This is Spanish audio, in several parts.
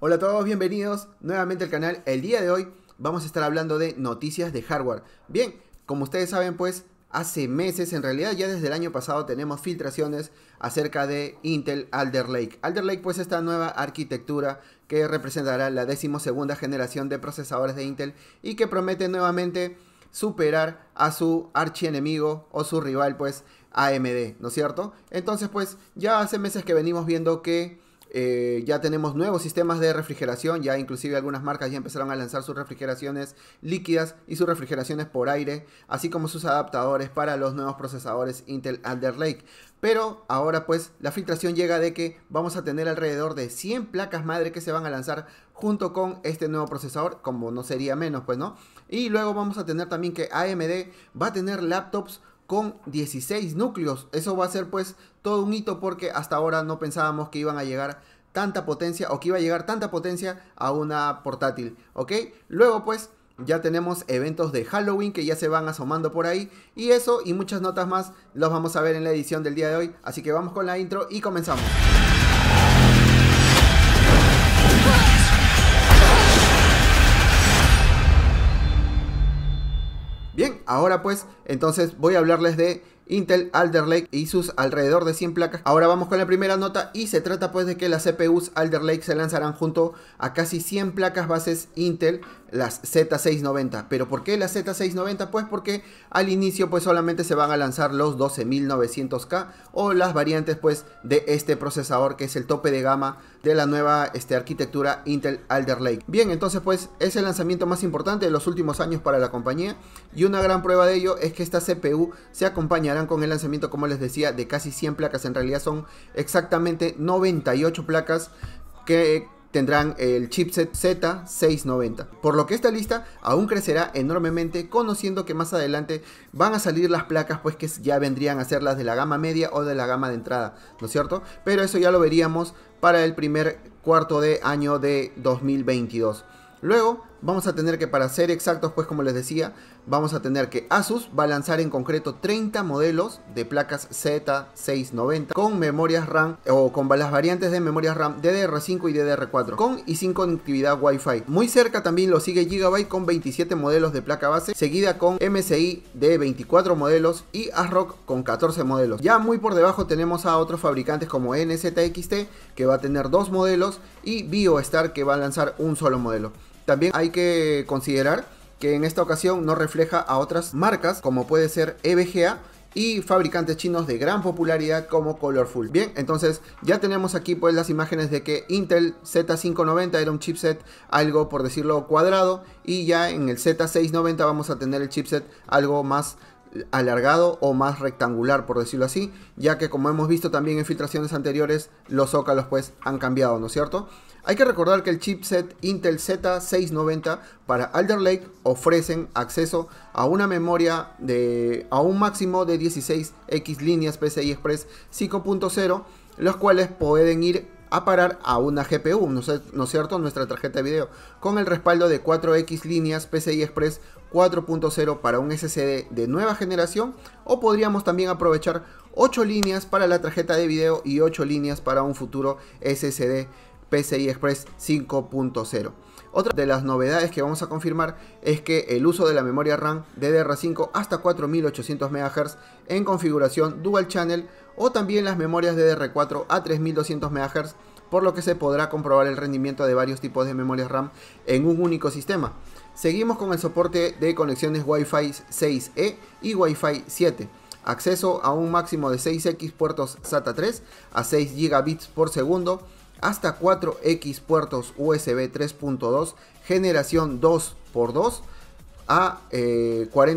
Hola a todos, bienvenidos nuevamente al canal. El día de hoy vamos a estar hablando de noticias de hardware. Bien, como ustedes saben pues, hace meses, en realidad ya desde el año pasado tenemos filtraciones acerca de Intel Alder Lake. Alder Lake pues esta nueva arquitectura que representará la decimosegunda generación de procesadores de Intel y que promete nuevamente superar a su archienemigo o su rival pues AMD, ¿no es cierto? Entonces pues ya hace meses que venimos viendo que eh, ya tenemos nuevos sistemas de refrigeración, ya inclusive algunas marcas ya empezaron a lanzar sus refrigeraciones líquidas y sus refrigeraciones por aire, así como sus adaptadores para los nuevos procesadores Intel Alder Lake. Pero ahora pues la filtración llega de que vamos a tener alrededor de 100 placas madre que se van a lanzar junto con este nuevo procesador, como no sería menos pues, ¿no? Y luego vamos a tener también que AMD va a tener laptops con 16 núcleos. Eso va a ser pues todo un hito porque hasta ahora no pensábamos que iban a llegar tanta potencia o que iba a llegar tanta potencia a una portátil, ¿ok? Luego pues ya tenemos eventos de Halloween que ya se van asomando por ahí y eso y muchas notas más los vamos a ver en la edición del día de hoy, así que vamos con la intro y comenzamos. ahora pues, entonces voy a hablarles de Intel Alder Lake y sus alrededor de 100 placas. Ahora vamos con la primera nota y se trata pues de que las CPUs Alder Lake se lanzarán junto a casi 100 placas bases Intel, las Z690. ¿Pero por qué las Z690? Pues porque al inicio pues solamente se van a lanzar los 12900K o las variantes pues de este procesador que es el tope de gama de la nueva este, arquitectura Intel Alder Lake. Bien, entonces pues es el lanzamiento más importante de los últimos años para la compañía y una gran prueba de ello es que esta CPU se acompañará con el lanzamiento, como les decía, de casi 100 placas. En realidad son exactamente 98 placas que tendrán el chipset Z690. Por lo que esta lista aún crecerá enormemente conociendo que más adelante van a salir las placas pues que ya vendrían a ser las de la gama media o de la gama de entrada, ¿no es cierto? Pero eso ya lo veríamos para el primer cuarto de año de 2022. Luego vamos a tener que, para ser exactos, pues como les decía, vamos a tener que Asus va a lanzar en concreto 30 modelos de placas Z690 con memorias RAM o con las variantes de memorias RAM DDR5 y DDR4 con y sin conectividad Wi-Fi. Muy cerca también lo sigue Gigabyte con 27 modelos de placa base, seguida con MSI de 24 modelos y ASRock con 14 modelos. Ya muy por debajo tenemos a otros fabricantes como NZXT que va a tener dos modelos y BioStar que va a lanzar un solo modelo. También hay que considerar que en esta ocasión no refleja a otras marcas como puede ser EBGA y fabricantes chinos de gran popularidad como Colorful. Bien, entonces ya tenemos aquí pues las imágenes de que Intel Z590 era un chipset algo por decirlo cuadrado y ya en el Z690 vamos a tener el chipset algo más alargado o más rectangular por decirlo así, ya que como hemos visto también en filtraciones anteriores los zócalos pues han cambiado, ¿no es cierto? Hay que recordar que el chipset Intel Z690 para Alder Lake ofrecen acceso a una memoria de a un máximo de 16x líneas PCI Express 5.0, los cuales pueden ir a parar a una GPU, ¿no es cierto? Nuestra tarjeta de video, con el respaldo de 4X líneas PCI Express 4.0 para un SSD de nueva generación, o podríamos también aprovechar 8 líneas para la tarjeta de video y 8 líneas para un futuro SSD PCI Express 5.0. Otra de las novedades que vamos a confirmar es que el uso de la memoria RAM DDR5 hasta 4800 MHz en configuración dual channel o también las memorias DDR4 a 3200 MHz por lo que se podrá comprobar el rendimiento de varios tipos de memorias RAM en un único sistema. Seguimos con el soporte de conexiones Wi-Fi 6E y Wi-Fi 7 acceso a un máximo de 6x puertos SATA 3 a 6 gigabits por segundo, hasta 4X puertos USB 3.2, generación 2x2 a 40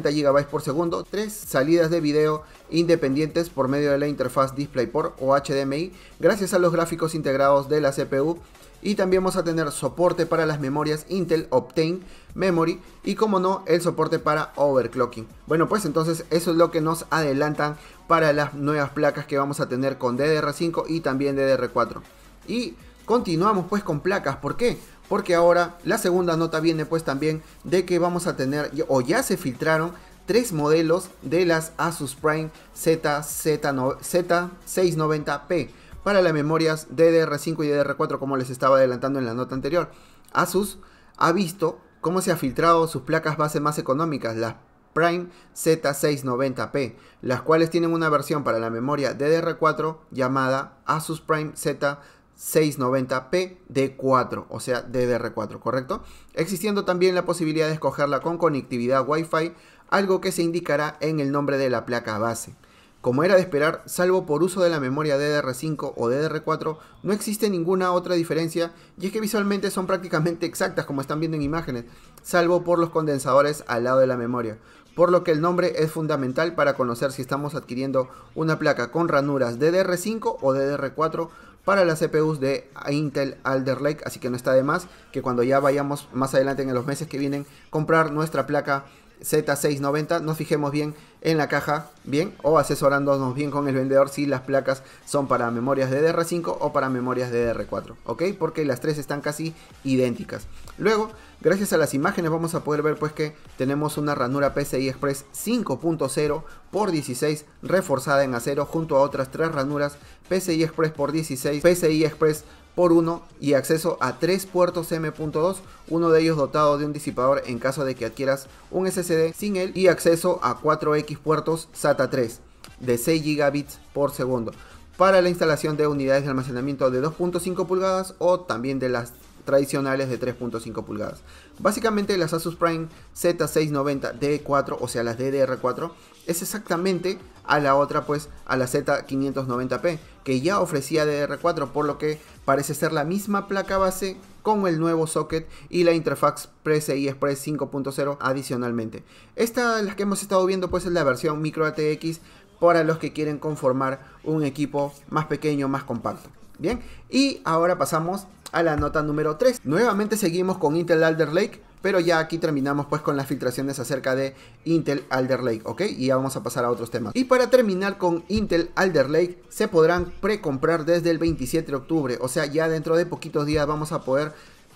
eh, GB por segundo, 3 salidas de video independientes por medio de la interfaz DisplayPort o HDMI, gracias a los gráficos integrados de la CPU y también vamos a tener soporte para las memorias Intel Optane Memory y como no el soporte para overclocking. Bueno pues entonces eso es lo que nos adelantan para las nuevas placas que vamos a tener con DDR5 y también DDR4. Y continuamos pues con placas, ¿por qué? Porque ahora la segunda nota viene pues también de que vamos a tener, o ya se filtraron, tres modelos de las Asus Prime Z, Z, 690 p para las memorias DDR5 y DDR4 como les estaba adelantando en la nota anterior. Asus ha visto cómo se ha filtrado sus placas base más económicas, las Prime Z690P, las cuales tienen una versión para la memoria DDR4 llamada Asus Prime Z690. 690p D4, o sea DDR4, ¿correcto? Existiendo también la posibilidad de escogerla con conectividad Wi-Fi, algo que se indicará en el nombre de la placa base. Como era de esperar, salvo por uso de la memoria DDR5 o DDR4, no existe ninguna otra diferencia y es que visualmente son prácticamente exactas como están viendo en imágenes, salvo por los condensadores al lado de la memoria, por lo que el nombre es fundamental para conocer si estamos adquiriendo una placa con ranuras DDR5 o DDR4 para las CPUs de Intel Alder Lake, así que no está de más que cuando ya vayamos más adelante en los meses que vienen comprar nuestra placa Z690, nos fijemos bien en la caja, bien, o asesorándonos bien con el vendedor si las placas son para memorias de DDR5 o para memorias DDR4, ¿ok? Porque las tres están casi idénticas. Luego, Gracias a las imágenes vamos a poder ver pues que tenemos una ranura PCI Express 5.0 por 16 reforzada en acero junto a otras tres ranuras PCI Express por 16, PCI Express por 1 y acceso a tres puertos M.2, uno de ellos dotado de un disipador en caso de que adquieras un SSD sin él y acceso a 4X puertos SATA 3 de 6 gigabits por segundo para la instalación de unidades de almacenamiento de 2.5 pulgadas o también de las tradicionales de 3.5 pulgadas. Básicamente las Asus Prime Z690 D4, o sea las DDR4, es exactamente a la otra pues a la Z590P que ya ofrecía DDR4 por lo que parece ser la misma placa base con el nuevo socket y la interfaz PCI Express 5.0 adicionalmente. Esta, las que hemos estado viendo pues es la versión micro ATX para los que quieren conformar un equipo más pequeño, más compacto. Bien, y ahora pasamos a la nota número 3. Nuevamente seguimos con Intel Alder Lake, pero ya aquí terminamos pues con las filtraciones acerca de Intel Alder Lake, ¿ok? Y ya vamos a pasar a otros temas. Y para terminar con Intel Alder Lake, se podrán precomprar desde el 27 de octubre, o sea, ya dentro de poquitos días vamos a poder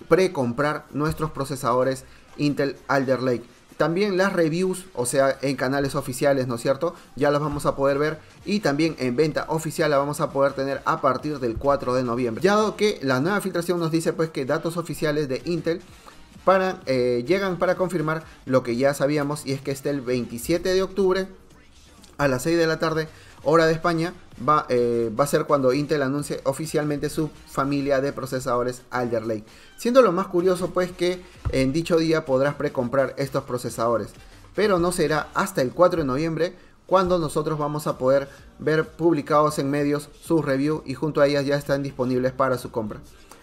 precomprar nuestros procesadores Intel Alder Lake. También las reviews, o sea, en canales oficiales, ¿no es cierto? Ya las vamos a poder ver y también en venta oficial la vamos a poder tener a partir del 4 de noviembre. Ya que la nueva filtración nos dice pues que datos oficiales de Intel eh, llegan para confirmar lo que ya sabíamos y es que este el 27 de octubre a las 6 de la tarde hora de España, eh, va, a ser cuando Intel anuncie oficialmente su familia de procesadores Alder Lake. Siendo lo más curioso pues que en dicho día podrás precomprar estos procesadores, pero no será hasta el 4 de noviembre cuando nosotros vamos a poder ver publicados en medios su review y junto a ellas ya están disponibles para su compra.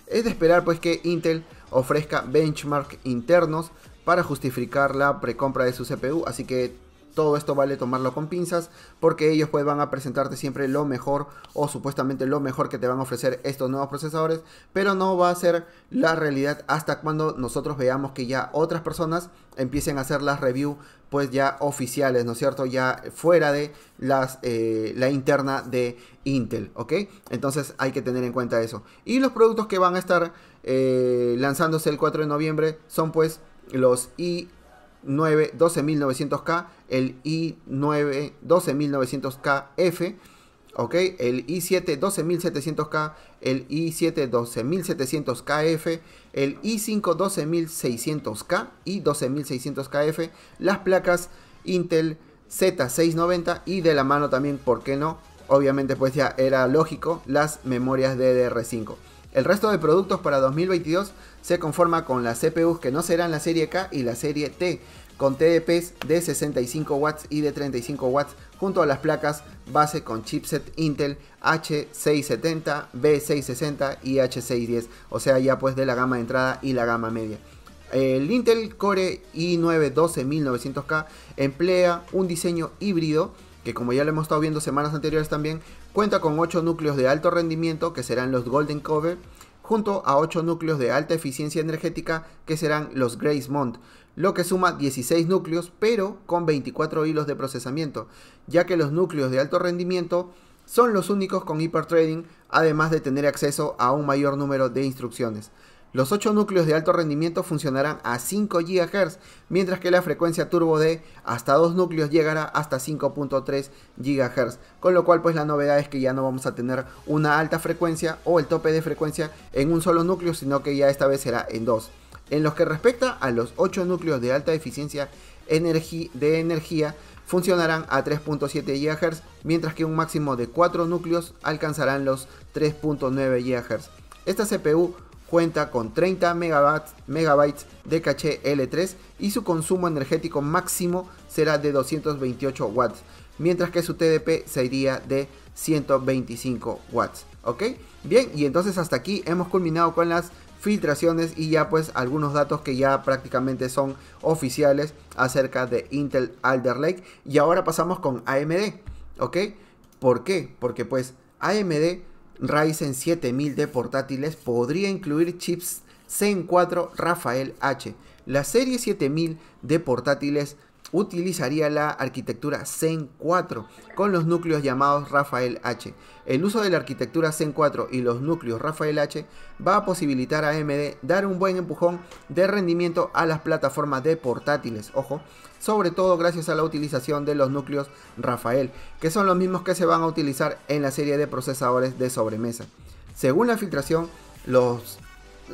Es de esperar pues que Intel ofrezca benchmark internos para justificar la precompra de su CPU, así que todo esto vale tomarlo con pinzas porque ellos pues van a presentarte siempre lo mejor o supuestamente lo mejor que te van a ofrecer estos nuevos procesadores, pero no va a ser la realidad hasta cuando nosotros veamos que ya otras personas empiecen a hacer las reviews pues ya oficiales, ¿no es cierto? Ya fuera de las, eh, la interna de Intel, ¿ok? Entonces hay que tener en cuenta eso. Y los productos que van a estar eh, lanzándose el 4 de noviembre son pues los i 9 12900K, el i9 12900KF, ¿ok? El i7 12700K, el i7 12700KF, el i5 12600K y 12600KF, las placas Intel Z690 y de la mano también, ¿por qué no? Obviamente pues ya era lógico, las memorias DDR5. El resto de productos para 2022 se conforma con las CPUs que no serán la serie K y la serie T, con TDPs de 65 watts y de 35 w junto a las placas base con chipset Intel H670, B660 y H610, o sea ya pues de la gama de entrada y la gama media. El Intel Core i9 12900K emplea un diseño híbrido que como ya lo hemos estado viendo semanas anteriores también, cuenta con 8 núcleos de alto rendimiento que serán los Golden Cover, junto a 8 núcleos de alta eficiencia energética que serán los Grace Mont lo que suma 16 núcleos pero con 24 hilos de procesamiento, ya que los núcleos de alto rendimiento son los únicos con hipertrading, además de tener acceso a un mayor número de instrucciones. Los 8 núcleos de alto rendimiento funcionarán a 5 GHz, mientras que la frecuencia turbo de hasta 2 núcleos llegará hasta 5.3 GHz, con lo cual pues la novedad es que ya no vamos a tener una alta frecuencia o el tope de frecuencia en un solo núcleo, sino que ya esta vez será en dos. En lo que respecta a los 8 núcleos de alta eficiencia de energía, funcionarán a 3.7 GHz, mientras que un máximo de 4 núcleos alcanzarán los 3.9 GHz. Esta CPU cuenta con 30 megabytes de caché L3 y su consumo energético máximo será de 228 watts, mientras que su TDP sería de 125 watts. ¿Ok? Bien, y entonces hasta aquí hemos culminado con las filtraciones y ya pues algunos datos que ya prácticamente son oficiales acerca de Intel Alder Lake. Y ahora pasamos con AMD, ¿ok? ¿Por qué? Porque pues AMD Ryzen 7000 de portátiles podría incluir chips Zen 4 Rafael H. La serie 7000 de portátiles utilizaría la arquitectura Zen 4 con los núcleos llamados Rafael H. El uso de la arquitectura Zen 4 y los núcleos Rafael H va a posibilitar a AMD dar un buen empujón de rendimiento a las plataformas de portátiles, ojo, sobre todo gracias a la utilización de los núcleos Rafael, que son los mismos que se van a utilizar en la serie de procesadores de sobremesa. Según la filtración, los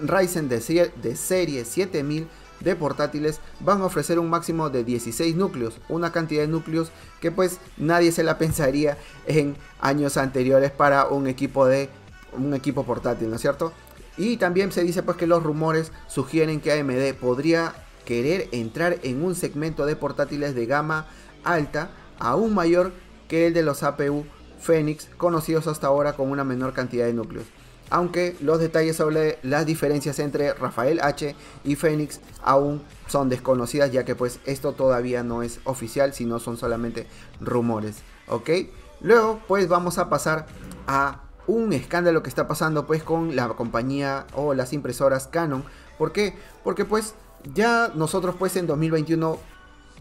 Ryzen de, serie 7000 de portátiles van a ofrecer un máximo de 16 núcleos, una cantidad de núcleos que pues nadie se la pensaría en años anteriores para un equipo de un equipo portátil, ¿no es cierto? Y también se dice pues que los rumores sugieren que AMD podría querer entrar en un segmento de portátiles de gama alta aún mayor que el de los APU Phoenix, conocidos hasta ahora con una menor cantidad de núcleos aunque los detalles sobre las diferencias entre Rafael H y Fénix aún son desconocidas, ya que pues esto todavía no es oficial, sino son solamente rumores, ¿ok? Luego pues vamos a pasar a un escándalo que está pasando pues con la compañía o las impresoras Canon. ¿Por qué? Porque pues ya nosotros pues en 2021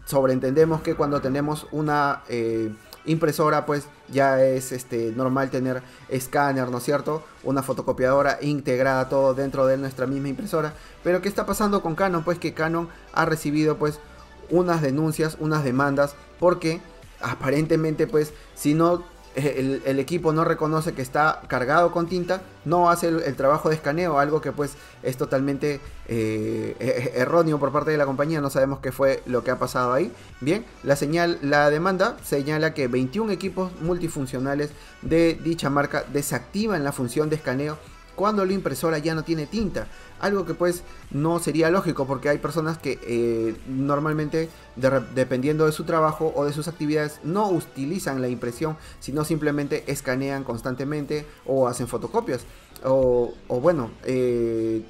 sobreentendemos que cuando tenemos una... Eh, impresora, pues ya es este, normal tener escáner, ¿no es cierto? Una fotocopiadora integrada todo dentro de nuestra misma impresora. Pero ¿qué está pasando con Canon? Pues que Canon ha recibido pues unas denuncias, unas demandas, porque aparentemente pues si no eh, el, equipo no reconoce que está cargado con tinta, no hace el, trabajo de escaneo, algo que pues es totalmente eh, e, e, erróneo por parte de la compañía, no sabemos qué fue lo que ha pasado ahí. Bien, la señal, la demanda señala que 21 equipos multifuncionales de dicha marca desactivan la función de escaneo cuando la impresora ya no tiene tinta. Algo que pues no sería lógico porque hay personas que eh, normalmente dependiendo de su trabajo o de sus actividades no utilizan la impresión, sino simplemente escanean constantemente o hacen fotocopias. O, o bueno, eh,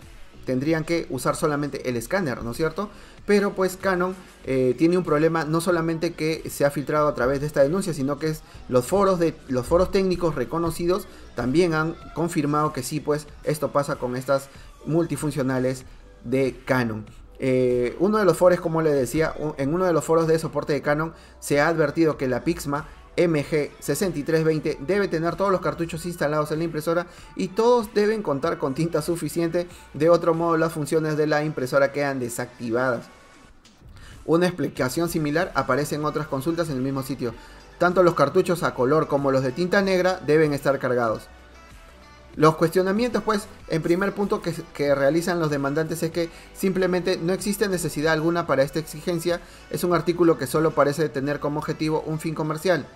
tendrían que usar solamente el escáner, ¿no es cierto? Pero pues Canon eh, tiene un problema no solamente que se ha filtrado a través de esta denuncia, sino que los foros, de, los foros técnicos reconocidos también han confirmado que sí, pues esto pasa con estas multifuncionales de Canon. Eh, uno de los foros, como le decía, en uno de los foros de soporte de Canon se ha advertido que la Pixma MG6320 debe tener todos los cartuchos instalados en la impresora y todos deben contar con tinta suficiente, de otro modo las funciones de la impresora quedan desactivadas. Una explicación similar aparece en otras consultas en el mismo sitio. Tanto los cartuchos a color como los de tinta negra deben estar cargados. Los cuestionamientos, pues, en primer punto que, realizan los demandantes es que simplemente no existe necesidad alguna para esta exigencia, es un artículo que solo parece tener como objetivo un fin comercial.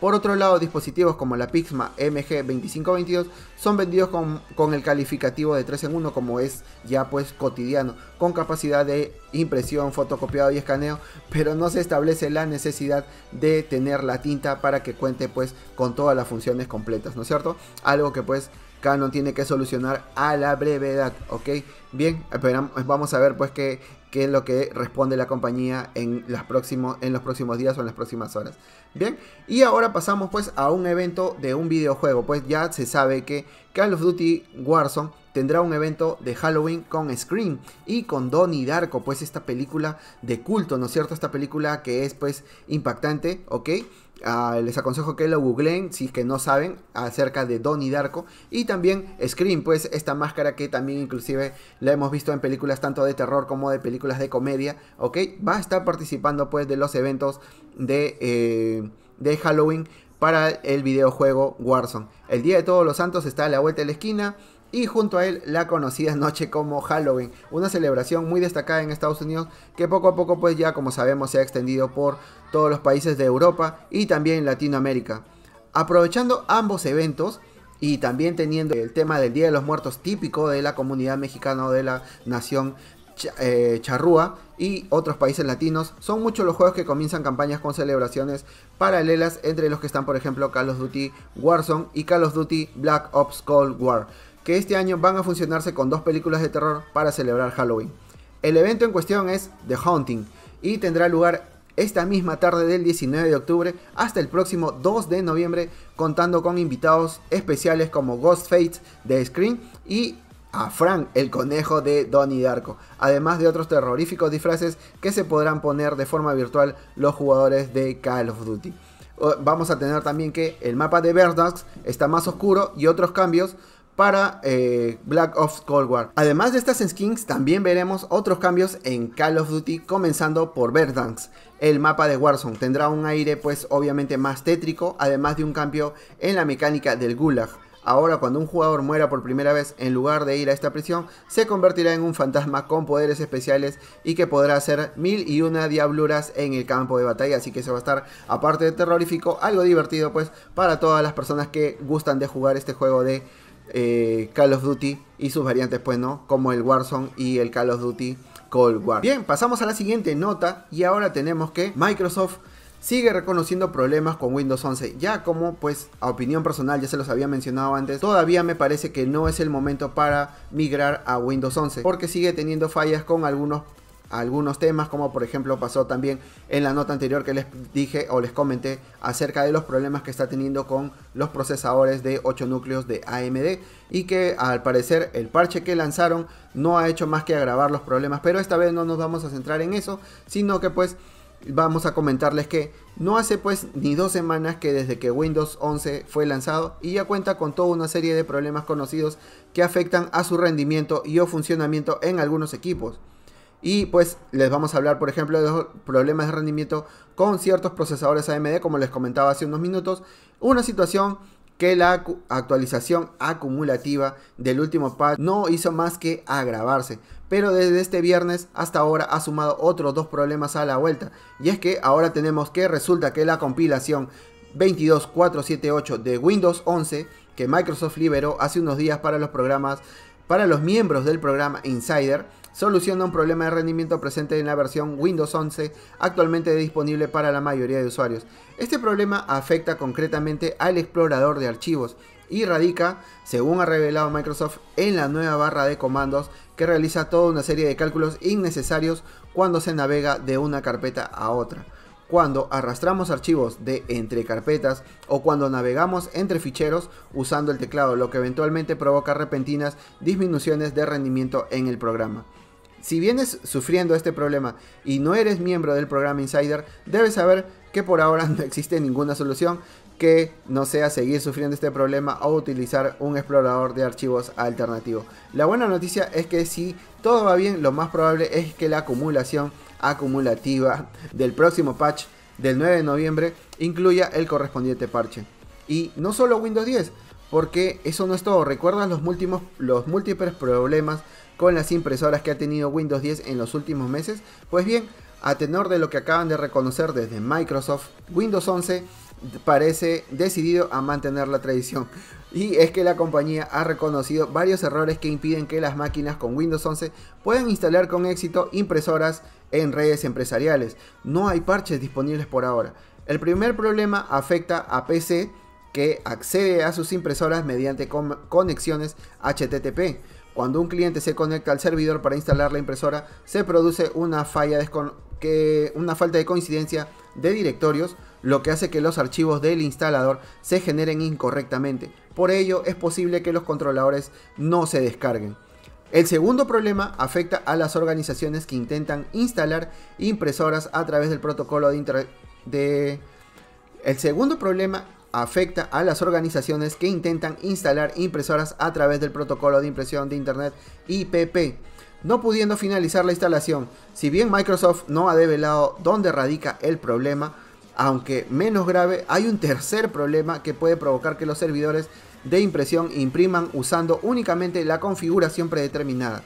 Por otro lado, dispositivos como la Pixma MG2522 son vendidos con, el calificativo de 3 en 1 como es ya pues cotidiano, con capacidad de impresión, fotocopiado y escaneo, pero no se establece la necesidad de tener la tinta para que cuente pues con todas las funciones completas, ¿no es cierto? Algo que pues Canon tiene que solucionar a la brevedad, ¿ok? Bien, esperamos, vamos a ver pues qué, qué es lo que responde la compañía en, en los próximos días o en las próximas horas. Bien, y ahora pasamos pues a un evento de un videojuego, pues ya se sabe que Call of Duty Warzone tendrá un evento de Halloween con Scream y con Donnie Darko, pues esta película de culto, ¿no es cierto? Esta película que es pues impactante, ¿ok? les aconsejo que lo googleen si es que no saben acerca de Donnie Darko y también Scream, pues esta máscara que también inclusive la hemos visto en películas tanto de terror como de películas de comedia, Va a estar participando pues de los eventos de, eh, de Halloween para el videojuego Warzone. El Día de Todos los Santos está a la vuelta de la esquina y junto a él la conocida noche como Halloween, una celebración muy destacada en Estados Unidos que poco a poco pues ya como sabemos se ha extendido por todos los países de Europa y también Latinoamérica. Aprovechando ambos eventos y también teniendo el tema del Día de los Muertos típico de la comunidad mexicana o de la nación eh, charrúa y otros países latinos, son muchos los juegos que comienzan campañas con celebraciones paralelas entre los que están por ejemplo Call of Duty Warzone y Call of Duty Black Ops Cold War que este año van a funcionarse con dos películas de terror para celebrar Halloween. El evento en cuestión es The Haunting y tendrá lugar esta misma tarde del 19 de octubre hasta el próximo 2 de noviembre, contando con invitados especiales como Ghostface de Scream y a Frank, el conejo de Donnie Darko, además de otros terroríficos disfraces que se podrán poner de forma virtual los jugadores de Call of Duty. Vamos a tener también que el mapa de Verdansk está más oscuro y otros cambios para eh, Black Ops Cold War. Además de estas skins, también veremos otros cambios en Call of Duty, comenzando por Verdansk. El mapa de Warzone tendrá un aire pues obviamente más tétrico, además de un cambio en la mecánica del Gulag. Ahora cuando un jugador muera por primera vez, en lugar de ir a esta prisión, se convertirá en un fantasma con poderes especiales y que podrá hacer mil y una diabluras en el campo de batalla. Así que eso va a estar, aparte de terrorífico, algo divertido pues para todas las personas que gustan de jugar este juego de eh, Call of Duty y sus variantes, pues, ¿no? Como el Warzone y el Call of Duty Cold War. Bien, pasamos a la siguiente nota y ahora tenemos que Microsoft sigue reconociendo problemas con Windows 11. Ya como pues a opinión personal, ya se los había mencionado antes, todavía me parece que no es el momento para migrar a Windows 11 porque sigue teniendo fallas con algunos algunos temas, como por ejemplo pasó también en la nota anterior que les dije o les comenté acerca de los problemas que está teniendo con los procesadores de 8 núcleos de AMD y que al parecer el parche que lanzaron no ha hecho más que agravar los problemas, pero esta vez no nos vamos a centrar en eso, sino que pues vamos a comentarles que no hace pues ni dos semanas que desde que Windows 11 fue lanzado y ya cuenta con toda una serie de problemas conocidos que afectan a su rendimiento y o funcionamiento en algunos equipos. Y pues les vamos a hablar, por ejemplo, de los problemas de rendimiento con ciertos procesadores AMD, como les comentaba hace unos minutos. Una situación que la actualización acumulativa del último patch no hizo más que agravarse. Pero desde este viernes hasta ahora ha sumado otros dos problemas a la vuelta. Y es que ahora tenemos que resulta que la compilación 22478 de Windows 11 que Microsoft liberó hace unos días para los programas, para los miembros del programa Insider, soluciona un problema de rendimiento presente en la versión Windows 11 actualmente disponible para la mayoría de usuarios. Este problema afecta concretamente al explorador de archivos y radica, según ha revelado Microsoft, en la nueva barra de comandos que realiza toda una serie de cálculos innecesarios cuando se navega de una carpeta a otra cuando arrastramos archivos de entre carpetas o cuando navegamos entre ficheros usando el teclado, lo que eventualmente provoca repentinas disminuciones de rendimiento en el programa si vienes sufriendo este problema y no eres miembro del programa Insider, debes saber que por ahora no existe ninguna solución que no sea seguir sufriendo este problema o utilizar un explorador de archivos alternativo. La buena noticia es que si todo va bien, lo más probable es que la acumulación acumulativa del próximo patch del 9 de noviembre incluya el correspondiente parche. Y no solo Windows 10, porque eso no es todo. ¿Recuerdas los, múltiples, los múltiples problemas con las impresoras que ha tenido Windows 10 en los últimos meses? Pues bien, a tenor de lo que acaban de reconocer desde Microsoft, Windows 11 parece decidido a mantener la tradición. Y es que la compañía ha reconocido varios errores que impiden que las máquinas con Windows 11 puedan instalar con éxito impresoras en redes empresariales. No hay parches disponibles por ahora. El primer problema afecta a PC que accede a sus impresoras mediante conexiones HTTP cuando un cliente se conecta al servidor para instalar la impresora, se produce una, falla que una falta de coincidencia de directorios, lo que hace que los archivos del instalador se generen incorrectamente. Por ello, es posible que los controladores no se descarguen. El segundo problema afecta a las organizaciones que intentan instalar impresoras a través del protocolo de, de... El segundo problema afecta a las organizaciones que intentan instalar impresoras a través del protocolo de impresión de Internet IPP, no pudiendo finalizar la instalación. Si bien Microsoft no ha develado dónde radica el problema, aunque menos grave, hay un tercer problema que puede provocar que los servidores de impresión impriman usando únicamente la configuración predeterminada.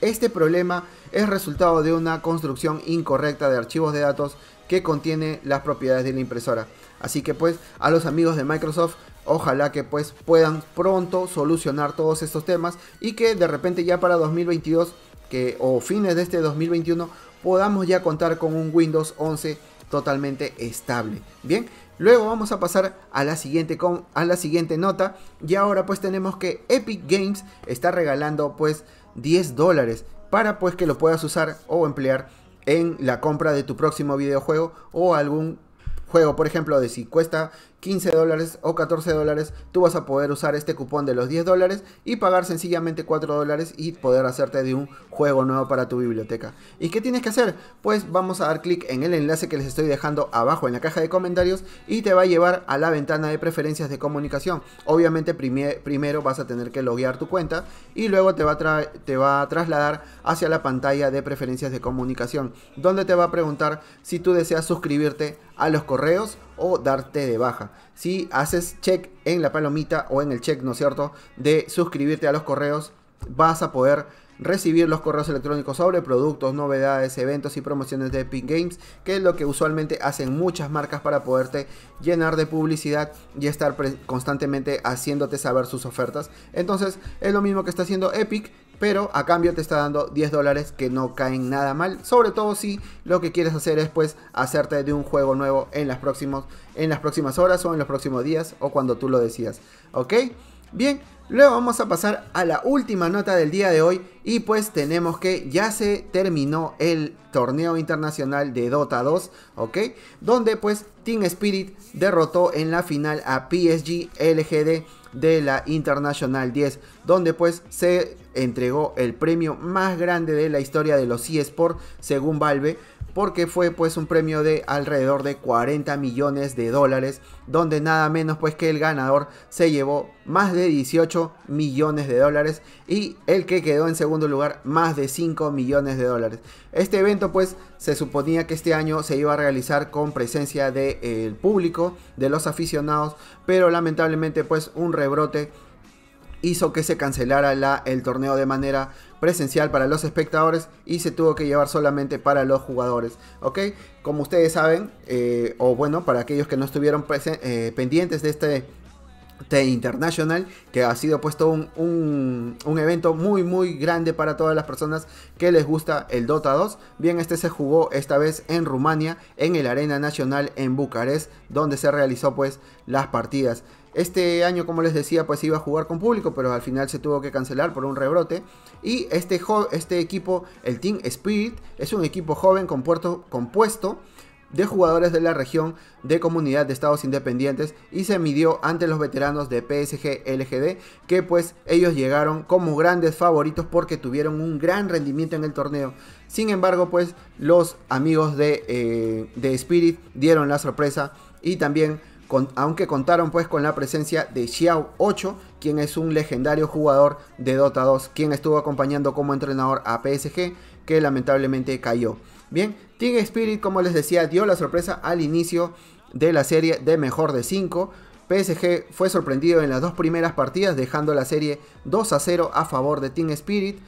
Este problema es resultado de una construcción incorrecta de archivos de datos que contiene las propiedades de la impresora. Así que pues a los amigos de Microsoft ojalá que pues puedan pronto solucionar todos estos temas y que de repente ya para 2022 que o fines de este 2021 podamos ya contar con un Windows 11 totalmente estable. Bien, luego vamos a pasar a la siguiente a la siguiente nota y ahora pues tenemos que Epic Games está regalando pues 10 dólares para pues que lo puedas usar o emplear en la compra de tu próximo videojuego o algún juego, por ejemplo, de si cuesta 15 dólares o 14 dólares, tú vas a poder usar este cupón de los 10 dólares y pagar sencillamente 4 dólares y poder hacerte de un juego nuevo para tu biblioteca. ¿Y qué tienes que hacer? Pues vamos a dar clic en el enlace que les estoy dejando abajo en la caja de comentarios y te va a llevar a la ventana de preferencias de comunicación. Obviamente primero vas a tener que loguear tu cuenta y luego te va a, te va a trasladar hacia la pantalla de preferencias de comunicación, donde te va a preguntar si tú deseas suscribirte a los correos o darte de baja. Si haces check en la palomita o en el check, ¿no es cierto?, de suscribirte a los correos, vas a poder recibir los correos electrónicos sobre productos, novedades, eventos y promociones de Epic Games, que es lo que usualmente hacen muchas marcas para poderte llenar de publicidad y estar constantemente haciéndote saber sus ofertas. Entonces es lo mismo que está haciendo Epic, pero a cambio te está dando 10 dólares que no caen nada mal, sobre todo si lo que quieres hacer es pues hacerte de un juego nuevo en las, próximos, en las próximas horas o en los próximos días o cuando tú lo decidas, ¿ok? Bien, Luego vamos a pasar a la última nota del día de hoy y pues tenemos que ya se terminó el torneo internacional de Dota 2, ¿ok? Donde pues Team Spirit derrotó en la final a PSG LGD de la International 10, donde pues se entregó el premio más grande de la historia de los eSports según Valve, porque fue pues un premio de alrededor de 40 millones de dólares, donde nada menos pues que el ganador se llevó más de 18 millones de dólares y el que quedó en segundo lugar más de 5 millones de dólares. Este evento pues se suponía que este año se iba a realizar con presencia del de, público, de los aficionados, pero lamentablemente pues un rebrote hizo que se cancelara el torneo de manera presencial para los espectadores y se tuvo que llevar solamente para los jugadores. ¿Ok? Como ustedes saben, eh, o bueno, para aquellos que no estuvieron eh, pendientes de este The International, que ha sido puesto un, evento muy muy grande para todas las personas que les gusta el Dota 2. Bien, este se jugó esta vez en Rumania, en el Arena Nacional en Bucarest, donde se realizó pues las partidas. Este año, como les decía, pues iba a jugar con público, pero al final se tuvo que cancelar por un rebrote. Y este, este equipo, el Team Spirit, es un equipo joven compuesto de jugadores de la región de comunidad de estados independientes y se midió ante los veteranos de PSG LGD que pues ellos llegaron como grandes favoritos porque tuvieron un gran rendimiento en el torneo sin embargo pues los amigos de, eh, de Spirit dieron la sorpresa y también aunque contaron pues con la presencia de Xiao 8, quien es un legendario jugador de Dota 2, quien estuvo acompañando como entrenador a PSG, que lamentablemente cayó. Bien, Team Spirit, como les decía, dio la sorpresa al inicio de la serie de mejor de 5. PSG fue sorprendido en las dos primeras partidas, dejando la serie 2 a 0 a favor de Team Spirit.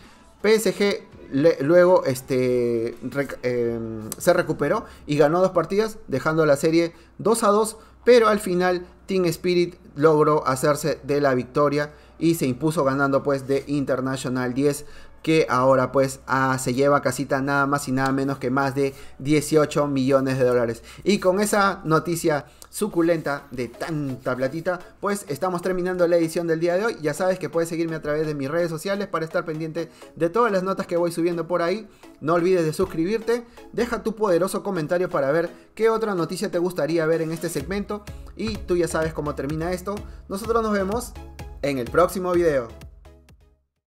PSG luego este, eh, se recuperó y ganó dos partidas, dejando la serie 2 a 2, pero al final Team Spirit logró hacerse de la victoria y se impuso ganando pues de International 10 que ahora pues ah, se lleva casita nada más y nada menos que más de 18 millones de dólares. Y con esa noticia suculenta de tanta platita, pues estamos terminando la edición del día de hoy. Ya sabes que puedes seguirme a través de mis redes sociales para estar pendiente de todas las notas que voy subiendo por ahí. No olvides de suscribirte, deja tu poderoso comentario para ver qué otra noticia te gustaría ver en este segmento y tú ya sabes cómo termina esto. Nosotros nos vemos en el próximo video.